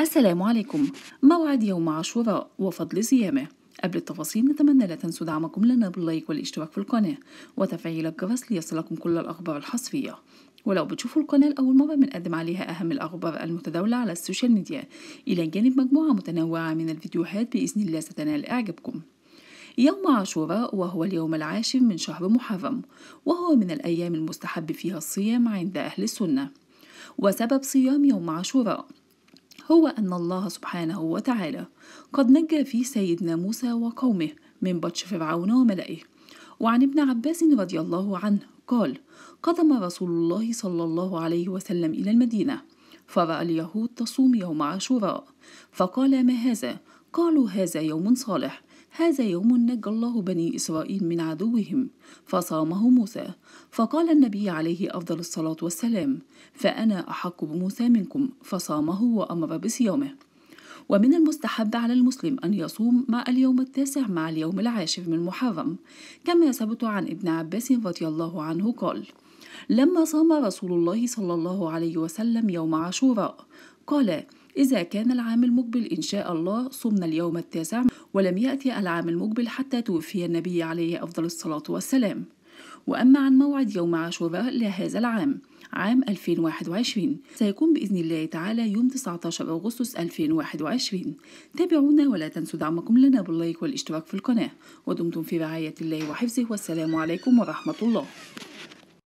السلام عليكم موعد يوم عاشوراء وفضل صيامه قبل التفاصيل نتمنى لا تنسوا دعمكم لنا باللايك والاشتراك في القناة وتفعيل الجرس ليصلكم كل الأخبار الحصرية ولو بتشوفوا القناة لأول مرة بنقدم عليها أهم الأخبار المتداولة على السوشيال ميديا إلى جانب مجموعة متنوعة من الفيديوهات بإذن الله ستنال إعجابكم يوم عاشوراء وهو اليوم العاشر من شهر محرم وهو من الأيام المستحب فيها الصيام عند أهل السنة وسبب صيام يوم عاشوراء هو أن الله سبحانه وتعالى قد نجى في سيدنا موسى وقومه من بطش فرعون وملئه وعن ابن عباس رضي الله عنه قال قدم رسول الله صلى الله عليه وسلم إلى المدينة فرأى اليهود تصوم يوم عاشوراء فقال ما هذا؟ قالوا هذا يوم صالح هذا يوم نجى الله بني إسرائيل من عدوهم فصامه موسى فقال النبي عليه أفضل الصلاة والسلام فأنا أحق بموسى منكم فصامه وأمر بصيامه ومن المستحب على المسلم أن يصوم مع اليوم التاسع مع اليوم العاشر من محرم كما يثبت عن ابن عباس رضي الله عنه قال لما صام رسول الله صلى الله عليه وسلم يوم عاشوراء قال إذا كان العام المقبل إن شاء الله صمنا اليوم التاسع ولم يأتي العام المقبل حتى توفي النبي عليه أفضل الصلاة والسلام وأما عن موعد يوم عاشوراء لهذا العام عام 2021 سيكون بإذن الله تعالى يوم 19 أغسطس 2021 تابعونا ولا تنسوا دعمكم لنا باللايك والاشتراك في القناة ودمتم في رعاية الله وحفظه والسلام عليكم ورحمة الله